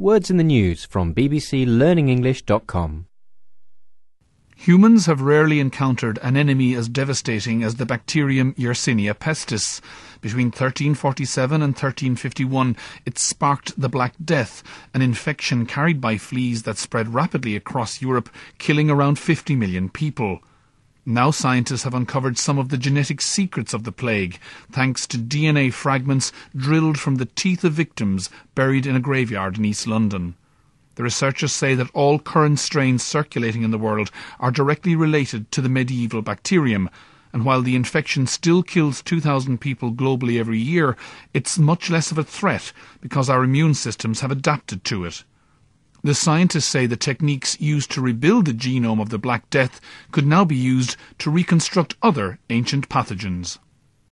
Words in the News from bbclearningenglish.com. Humans have rarely encountered an enemy as devastating as the bacterium Yersinia pestis. Between 1347 and 1351, it sparked the Black Death, an infection carried by fleas that spread rapidly across Europe, killing around 50 million people. Now scientists have uncovered some of the genetic secrets of the plague, thanks to DNA fragments drilled from the teeth of victims buried in a graveyard in East London. The researchers say that all current strains circulating in the world are directly related to the medieval bacterium, and while the infection still kills 2,000 people globally every year, it's much less of a threat because our immune systems have adapted to it. The scientists say the techniques used to rebuild the genome of the Black Death could now be used to reconstruct other ancient pathogens.